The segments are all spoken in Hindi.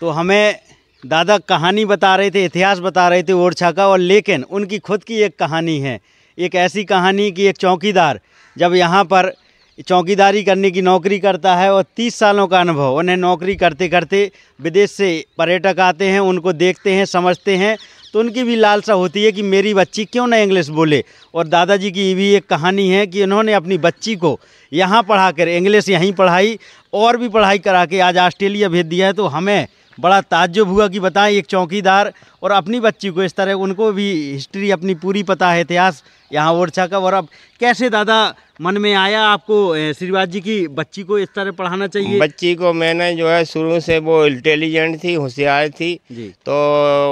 तो हमें दादा कहानी बता रहे थे इतिहास बता रहे थे ओरछा का और लेकिन उनकी खुद की एक कहानी है एक ऐसी कहानी कि एक चौकीदार जब यहाँ पर चौकीदारी करने की नौकरी करता है और तीस सालों का अनुभव उन्हें नौकरी करते करते विदेश से पर्यटक आते हैं उनको देखते हैं समझते हैं तो उनकी भी लालसा होती है कि मेरी बच्ची क्यों ना इंग्लिश बोले और दादाजी की ये भी एक कहानी है कि उन्होंने अपनी बच्ची को यहाँ पढ़ा कर इंग्लिश यहीं पढ़ाई और भी पढ़ाई करा के आज ऑस्ट्रेलिया भेज दिया है तो हमें बड़ा ताज्जुब हुआ कि बताएं एक चौकीदार और अपनी बच्ची को इस तरह उनको भी हिस्ट्री अपनी पूरी पता है इतिहास यहाँ ओरछा का और अब कैसे दादा मन में आया आपको श्रीवाद जी की बच्ची को इस तरह पढ़ाना चाहिए बच्ची को मैंने जो है शुरू से वो इंटेलिजेंट थी होशियार थी तो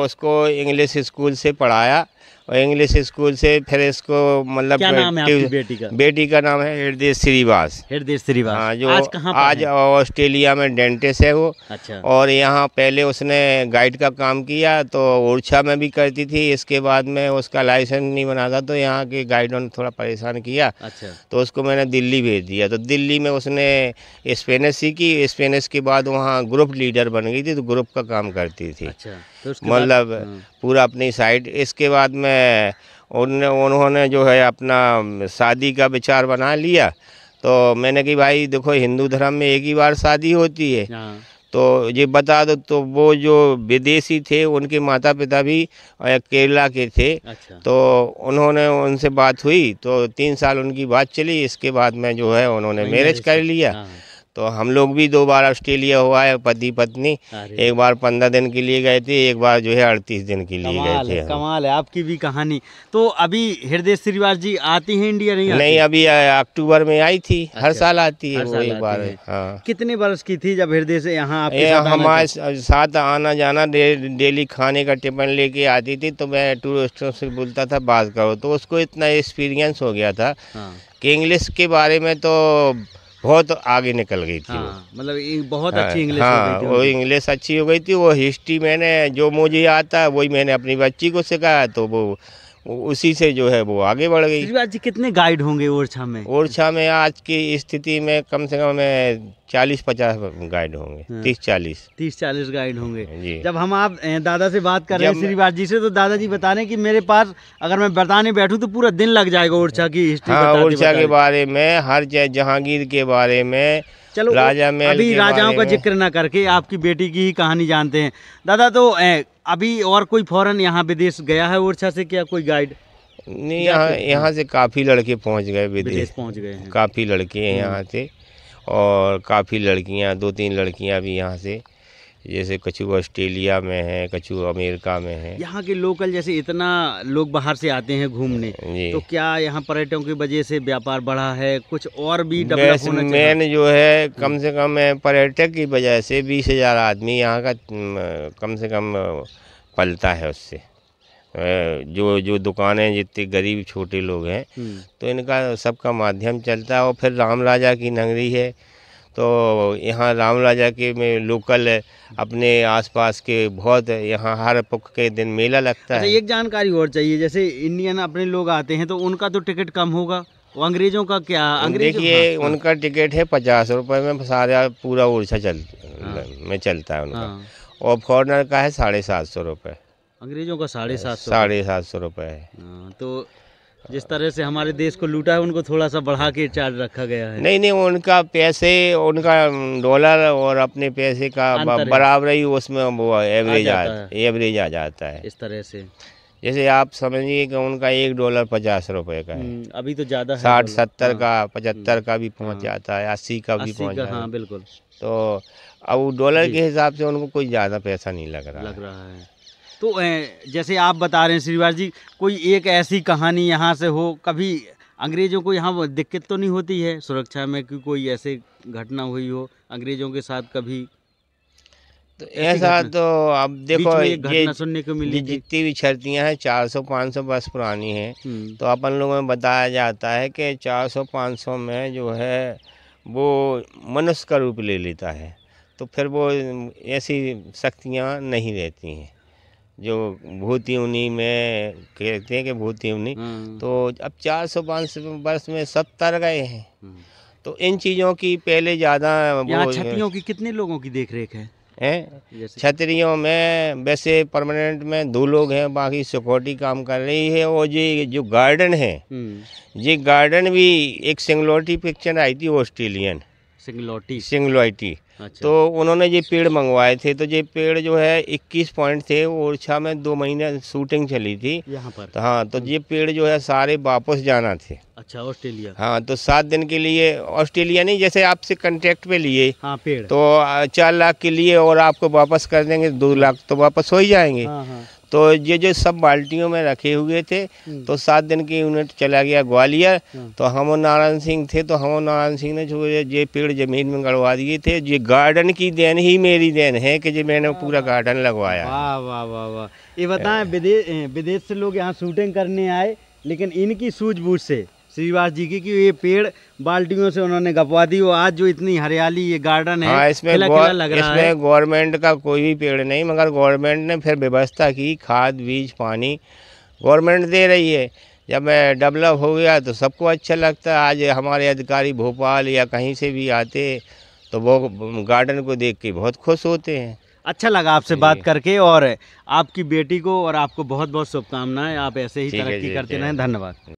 उसको इंग्लिश स्कूल से पढ़ाया और इंग्लिश स्कूल से फिर इसको मतलब क्या नाम है आपकी बेटी का बेटी का नाम है हृदय श्रीवास हृदय श्रीवास हाँ जो आज आज ऑस्ट्रेलिया में डेंटिस्ट है वो अच्छा और यहाँ पहले उसने गाइड का काम किया तो ओरछा में भी करती थी इसके बाद में उसका लाइसेंस नहीं बना था तो यहाँ के गाइडों ने थोड़ा परेशान किया अच्छा तो उसको मैंने दिल्ली भेज दिया तो दिल्ली में उसने स्पेनिश सीखी स्पेनिश के बाद वहाँ ग्रुप लीडर बन गई थी तो ग्रुप का काम करती थी अच्छा, तो मतलब हाँ। पूरा अपनी साइड इसके बाद में उन उन्होंने जो है अपना शादी का विचार बना लिया तो मैंने कि भाई देखो हिंदू धर्म में एक ही बार शादी होती है हाँ। तो ये बता दो तो वो जो विदेशी थे उनके माता पिता भी केरला के थे अच्छा। तो उन्होंने उनसे बात हुई तो तीन साल उनकी बात चली इसके बाद में जो है उन्होंने मैरिज कर लिया हाँ। तो हम लोग भी दो बार ऑस्ट्रेलिया हुआ है पति पत्नी एक बार पंद्रह दिन के लिए गए थे एक बार जो है अड़तीस दिन के लिए गए थे कमाल है आपकी भी कहानी तो अभी हृदय श्रीवास जी आती है इंडिया नहीं नहीं अभी अक्टूबर में आई थी अच्छा, हर साल आती है वो एक बार हाँ। कितने वर्ष की थी जब हृदय से यहाँ हमारे साथ आना जाना डेली खाने का टिफिन लेके आती थी तो मैं टूरिस्टों से बोलता था बात करो तो उसको इतना एक्सपीरियंस हो गया था हाँ। कि इंग्लिश के बारे में तो बहुत आगे निकल गई थी हाँ, मतलब बहुत हाँ, अच्छी इंग्लिश हाँ, वो इंग्लिश अच्छी हो गई थी वो हिस्ट्री मैंने जो मुझे आता है वही मैंने अपनी बच्ची को सिखाया तो वो उसी से जो है वो आगे बढ़ गई आज जी कितने गाइड होंगे ओरछा में ओरछा में आज की स्थिति में कम से कम चालीस पचास गाइड होंगे हाँ। तीस चालीस तीस चालीस गाइड होंगे हाँ, जब हम आप दादा से बात कर रहे हैं श्रीवास जी से तो दादाजी बता रहे हैं कि मेरे पास अगर मैं बताने बैठू तो पूरा दिन लग जाएगा ओरछा की हाँ ओरछा के बारे में हर जय जहांगीर के बारे में चलो राजा में अभी राजाओं का जिक्र ना करके आपकी बेटी की ही कहानी जानते हैं दादा तो अभी और कोई फॉरन यहाँ विदेश गया है ओरछा से क्या कोई गाइड नहीं यहाँ यहाँ से काफ़ी लड़के पहुँच गए विदेश पहुँच गए हैं काफ़ी लड़के हैं हम्म। यहाँ से और काफ़ी लड़कियाँ दो तीन लड़कियाँ भी यहाँ से जैसे कछु ऑस्ट्रेलिया में है कछु अमेरिका में है यहाँ के लोकल जैसे इतना लोग बाहर से आते हैं घूमने तो क्या यहाँ पर्यटकों की वजह से व्यापार बढ़ा है कुछ और भी मेन जो है हम्म। कम से कम पर्यटक की वजह से बीस हज़ार आदमी यहाँ का कम से कम पलता है उससे जो जो दुकानें जितने गरीब छोटे लोग हैं हम्म। तो इनका सबका माध्यम चलता है और फिर राम राजा की नगरी है तो यहाँ राम राजा के में लोकल अपने आसपास के बहुत यहाँ हर पुख के दिन मेला लगता अच्छा, है एक जानकारी और चाहिए जैसे इंडियन अपने लोग आते हैं तो उनका तो टिकट कम होगा अंग्रेजों का क्या तो अंग्रेज देखिए हाँ, हाँ। उनका टिकट है पचास रुपये में सारा पूरा उड़ीसा चल हाँ। में चलता है उनका और फॉरनर का है साढ़े सात सौ रुपये अंग्रेजों का साढ़े सात साढ़े सात सौ रुपये है तो जिस तरह से हमारे देश को लूटा है उनको थोड़ा सा बढ़ा के चार्ज रखा गया है नहीं नहीं उनका पैसे उनका डॉलर और अपने पैसे का बराबर ही उसमें वो एवरेज आ, एवरेज आ जाता है इस तरह से जैसे आप समझिए कि उनका एक डॉलर पचास रुपए का है हम्म, अभी तो ज़्यादा साठ सत्तर हाँ। का पचहत्तर का भी पहुंच हाँ। जाता है अस्सी का भी पहुँच जाता हाँ, है बिल्कुल तो अब डॉलर के हिसाब से उनको कोई ज़्यादा पैसा नहीं लग रहा लग रहा है तो जैसे आप बता रहे हैं श्रीवास जी कोई एक ऐसी कहानी यहाँ से हो कभी अंग्रेज़ों को यहाँ दिक्कत तो नहीं होती है सुरक्षा में कि कोई ऐसे घटना हुई हो अंग्रेज़ों के साथ कभी तो ऐसा तो अब देखो ये सुनने को मिली जितनी भी छतियाँ हैं 400-500 बस पुरानी हैं हम्म। तो अपन लोगों में बताया जाता है कि 400-500 में जो है वो मनुष्य का रूप ले लेता है तो फिर वो ऐसी शक्तियाँ नहीं रहती हैं जो भूत यूनी में कहते हैं कि भूत यूनी हम्म। तो अब 400 सौ वर्ष में सब तर गए हैं हम्म। तो इन चीज़ों की पहले ज़्यादा छतरियों की कितने लोगों की देख रेख है हैं छतरियों में वैसे परमानेंट में दो लोग हैं बाकी सिक्योरिटी काम कर रही है और जी जो गार्डन है ये हम्म। गार्डन भी एक सिंगलोटी पिक्चर आई थी ऑस्ट्रेलियन सिंगलोटी सिंगलौटी अच्छा। तो उन्होंने ये पेड़ मंगवाए थे तो ये पेड़ जो है 21 पॉइंट थे ओरछा में दो महीने शूटिंग चली थी यहाँ पर तो हाँ तो ये पेड़ जो है सारे वापस जाना थे अच्छा ऑस्ट्रेलिया हाँ तो सात दिन के लिए ऑस्ट्रेलिया नहीं जैसे आपसे कंट्रैक्ट पे लिए हाँ पेड़ तो चार लाख के लिए और आपको वापस कर देंगे दो लाख तो वापस हो ही जाएंगे हाँ, हाँ। तो ये जो सब बाल्टियों में रखे हुए थे हम्म। तो सात दिन की यूनिट चला गया ग्वालियर हाँ। तो हम नारायण सिंह थे तो हम नारायण सिंह ने जो ये पेड़ जमीन में गड़वा दिए थे ये गार्डन की देन ही मेरी देन है कि जो मैंने पूरा गार्डन लगवाया वाह वाह वाह ये बताएं हाँ। विदेश विदेश से लोग यहाँ शूटिंग करने आए लेकिन इनकी सूझबूझ से श्रीवास जी की कि ये पेड़ बाल्टियों से उन्होंने गपवा दी और आज जो इतनी हरियाली ये गार्डन है हाँ, इसमें खिला, खिला लग रहा इसमें गवर्नमेंट का कोई भी पेड़ नहीं मगर गवर्नमेंट ने फिर व्यवस्था की खाद बीज पानी गवर्नमेंट दे रही है जब मैं डेवलप हो गया तो सबको अच्छा लगता आज हमारे अधिकारी भोपाल या कहीं से भी आते तो वो गार्डन को देख के बहुत खुश होते हैं अच्छा लगा आपसे बात करके और आपकी बेटी को और आपको बहुत बहुत शुभकामनाएं आप ऐसे ही तरक्की करते रहें धन्यवाद